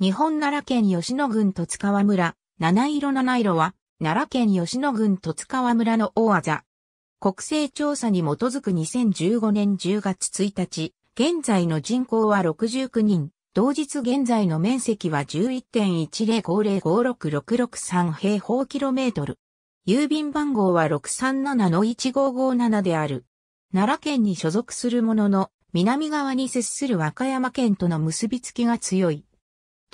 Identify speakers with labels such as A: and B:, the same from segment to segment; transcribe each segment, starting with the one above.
A: 日本奈良県吉野郡戸津川村、七色七色は、奈良県吉野郡戸津川村の大技。国勢調査に基づく2015年10月1日、現在の人口は69人、同日現在の面積は11.1050566663平方キロメートル。郵便番号は637-1557である。奈良県に所属するものの、南側に接する和歌山県との結びつきが強い。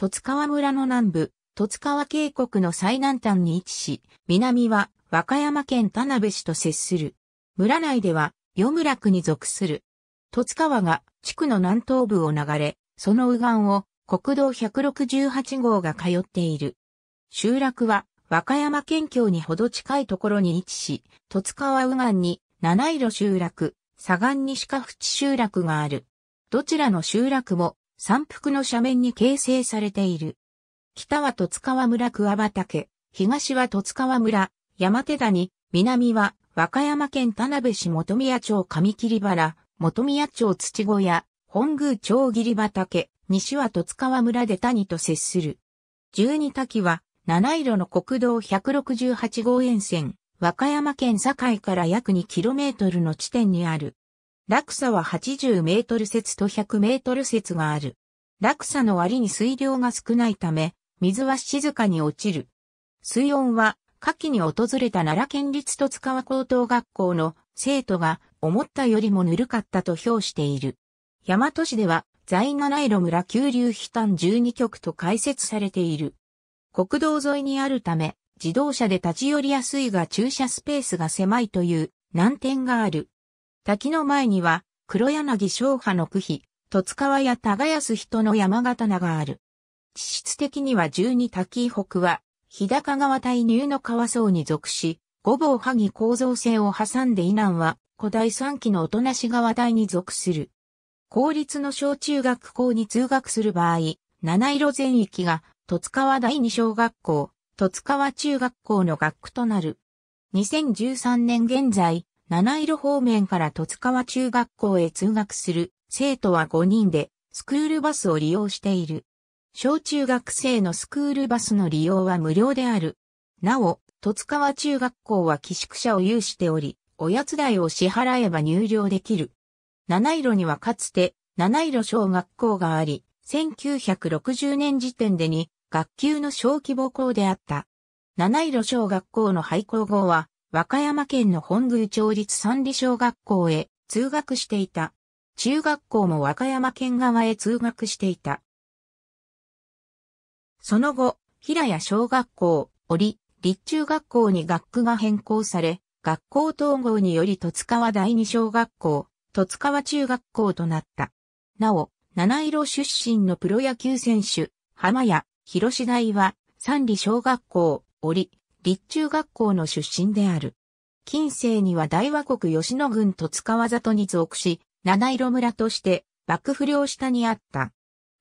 A: 十津川村の南部、十津川渓谷の最南端に位置し、南は和歌山県田辺市と接する。村内では、余村区に属する。十津川が地区の南東部を流れ、その右岸を国道168号が通っている。集落は和歌山県境にほど近いところに位置し、十津川右岸に七色集落、左岸に鹿淵集落がある。どちらの集落も山腹の斜面に形成されている。北は戸塚川村桑畑、東は戸塚川村、山手谷、南は和歌山県田辺市元宮町上切原、元宮町土小屋、本宮町霧畑、西は戸塚川村で谷と接する。十二滝は七色の国道168号沿線、和歌山県境から約 2km の地点にある。落差は80メートル節と100メートル節がある。落差の割に水量が少ないため、水は静かに落ちる。水温は、夏季に訪れた奈良県立戸塚川高等学校の生徒が思ったよりもぬるかったと評している。大和市では、在七色村急流飛炭12局と開設されている。国道沿いにあるため、自動車で立ち寄りやすいが駐車スペースが狭いという難点がある。滝の前には、黒柳昭派の区碑、戸塚川や耕す人の山形名がある。地質的には十二滝北は、日高川対入の川層に属し、五房萩構造性を挟んで以南は、古代三期のおとなし川帯に属する。公立の小中学校に通学する場合、七色全域が、戸塚川第二小学校、戸塚川中学校の学区となる。2013年現在、七色方面から戸塚川中学校へ通学する生徒は5人で、スクールバスを利用している。小中学生のスクールバスの利用は無料である。なお、戸塚川中学校は寄宿舎を有しており、おやつ代を支払えば入寮できる。七色にはかつて、七色小学校があり、1960年時点でに、学級の小規模校であった。七色小学校の廃校後は、和歌山県の本宮町立三里小学校へ通学していた。中学校も和歌山県側へ通学していた。その後、平谷小学校、折、立中学校に学区が変更され、学校統合により戸塚川第二小学校、戸塚川中学校となった。なお、七色出身のプロ野球選手、浜谷、広志大は、三里小学校、折、立中学校の出身である。近世には大和国吉野郡戸塚川里に属し、七色村として幕府領下にあった。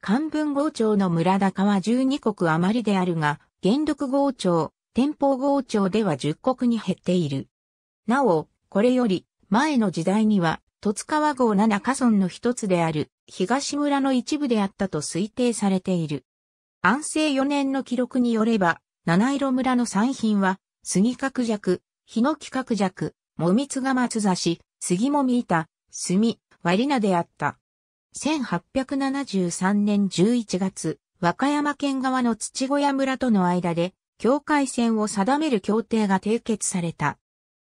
A: 漢文豪町の村高は十二国余りであるが、元禄豪町、天保豪町では十国に減っている。なお、これより前の時代には、十津川郷七河村の一つである東村の一部であったと推定されている。安政四年の記録によれば、七色村の産品は、杉角弱、檜角弱、もみつが松差し、杉もみ板、炭、割名であった。1873年11月、和歌山県側の土小屋村との間で、境界線を定める協定が締結された。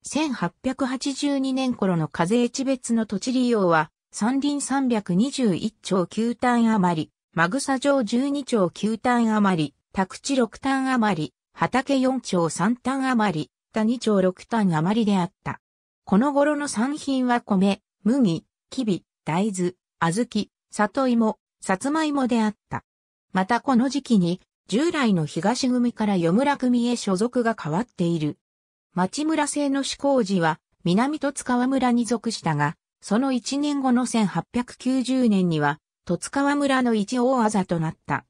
A: 1882年頃の課税地別の土地利用は、山林321兆9単余り、マグサ城12兆9単余り、宅地6単余り、畑4兆3単余り、田2兆6単余りであった。この頃の産品は米、麦、日々、大豆、小豆、里芋、さつまいもであった。またこの時期に、従来の東組から与村組へ所属が変わっている。町村製の志向時は、南戸津川村に属したが、その1年後の1890年には、戸津川村の一大技となった。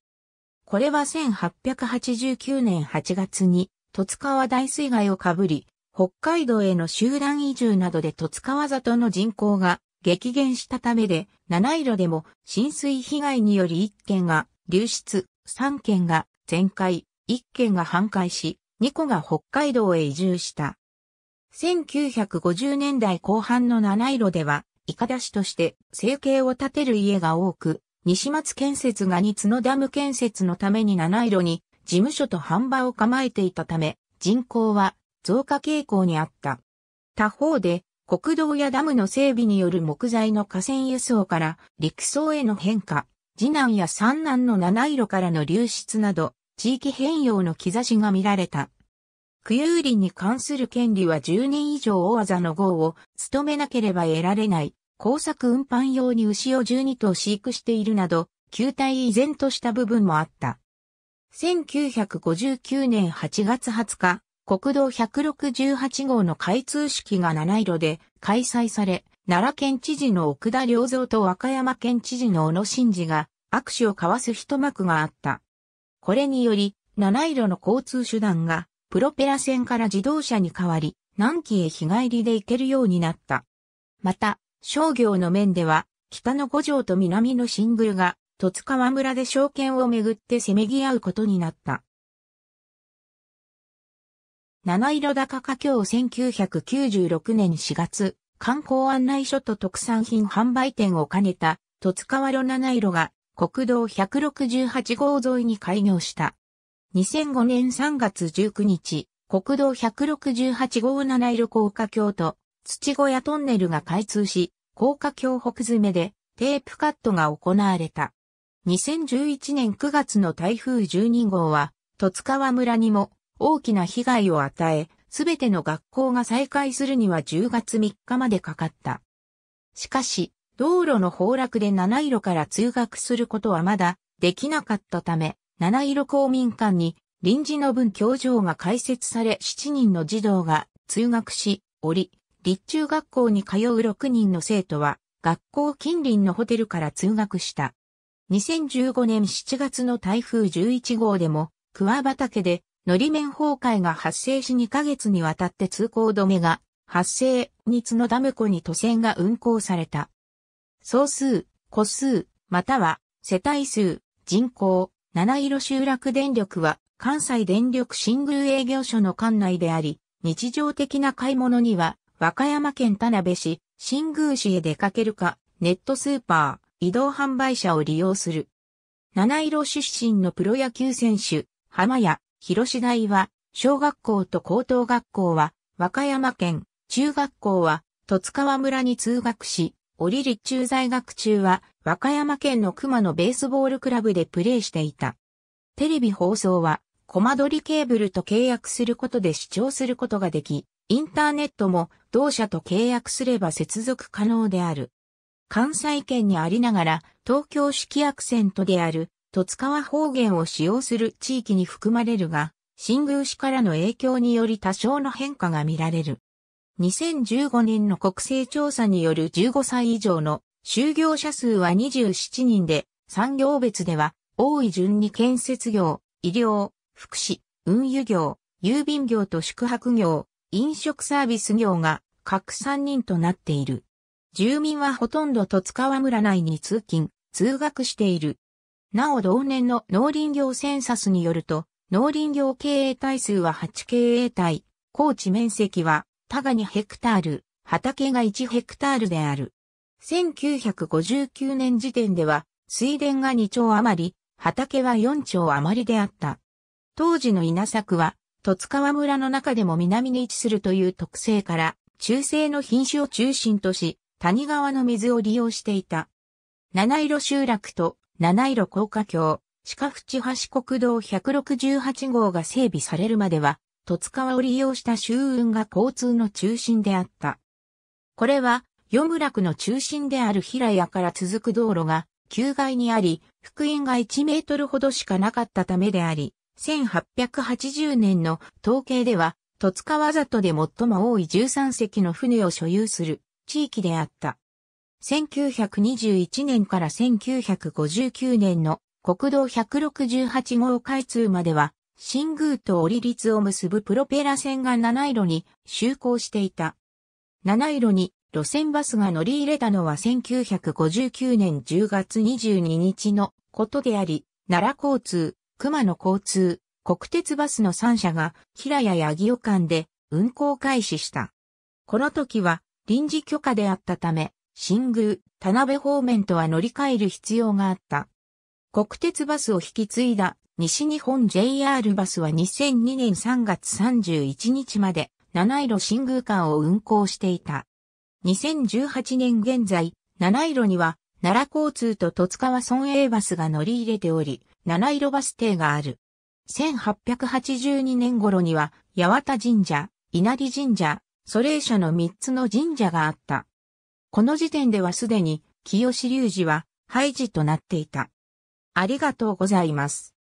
A: これは1889年8月に、戸津川大水害をかぶり、北海道への集団移住などで戸津川里の人口が激減したためで、七色でも浸水被害により1件が流出、3件が全壊、1件が半壊し、2個が北海道へ移住した。1950年代後半の七色では、イカダしとして生計を立てる家が多く、西松建設が二のダム建設のために七色に事務所と販売を構えていたため、人口は増加傾向にあった。他方で、国道やダムの整備による木材の河川輸送から陸送への変化、次男や三男の七色からの流出など、地域変容の兆しが見られた。区有林に関する権利は10年以上大技の号を務めなければ得られない。工作運搬用に牛を12頭飼育しているなど、球体依然とした部分もあった。1959年8月20日、国道168号の開通式が七色で開催され、奈良県知事の奥田良三と和歌山県知事の小野真嗣が握手を交わす一幕があった。これにより、七色の交通手段がプロペラ船から自動車に変わり、南紀へ日帰りで行けるようになった。また、商業の面では、北の五条と南のシングルが、十津川村で証券をめぐってせめぎ合うことになった。七色高架橋1996年4月、観光案内所と特産品販売店を兼ねた、戸塚川ろ七色が国道168号沿いに開業した。2005年3月19日、国道168号七色高架橋と土小屋トンネルが開通し、高架橋北詰めでテープカットが行われた。2011年9月の台風12号は、戸塚川村にも大きな被害を与え、すべての学校が再開するには10月3日までかかった。しかし、道路の崩落で七色から通学することはまだできなかったため、七色公民館に臨時の分教場が開設され7人の児童が通学し、おり、立中学校に通う6人の生徒は学校近隣のホテルから通学した。2015年7月の台風11号でも、桑畑でのり面崩壊が発生し2ヶ月にわたって通行止めが発生、日のダム湖に渡船が運行された。総数、個数、または世帯数、人口、七色集落電力は関西電力新宮営業所の管内であり、日常的な買い物には和歌山県田辺市、新宮市へ出かけるか、ネットスーパー、移動販売車を利用する。七色出身のプロ野球選手、浜谷、広市大は、小学校と高等学校は、和歌山県、中学校は、戸塚川村に通学し、折立中在学中は、和歌山県の熊野ベースボールクラブでプレーしていた。テレビ放送は、コマ撮りケーブルと契約することで視聴することができ、インターネットも同社と契約すれば接続可能である。関西圏にありながら東京式アクセントである十津川方言を使用する地域に含まれるが、新宮市からの影響により多少の変化が見られる。2015年の国勢調査による15歳以上の就業者数は27人で、産業別では、多い順に建設業、医療、福祉、運輸業、郵便業と宿泊業、飲食サービス業が各3人となっている。住民はほとんど十津川村内に通勤、通学している。なお同年の農林業センサスによると、農林業経営体数は8経営体、高地面積は多が2ヘクタール、畑が1ヘクタールである。1959年時点では、水田が2丁余り、畑は4丁余りであった。当時の稲作は、戸津川村の中でも南に位置するという特性から、中世の品種を中心とし、谷川の水を利用していた。七色集落と七色高架橋、鹿淵橋国道168号が整備されるまでは、戸塚を利用した周運が交通の中心であった。これは、四部落の中心である平屋から続く道路が、旧街にあり、福音が1メートルほどしかなかったためであり、1880年の統計では、戸塚川里で最も多い13隻の船を所有する地域であった。1921年から1959年の国道168号開通までは、新宮と折立を結ぶプロペラ船が七色に就航していた。七色に路線バスが乗り入れたのは1959年10月22日のことであり、奈良交通、熊野交通、国鉄バスの3社が平谷八木尾間で運行開始した。この時は臨時許可であったため、新宮、田辺方面とは乗り換える必要があった。国鉄バスを引き継いだ西日本 JR バスは2002年3月31日まで七色新宮間を運行していた。2018年現在、七色には奈良交通と戸塚は村営バスが乗り入れており、七色バス停がある。1882年頃には八幡神社、稲荷神社、ソレ社の3つの神社があった。この時点ではすでに、清志隆二は、ハイジとなっていた。ありがとうございます。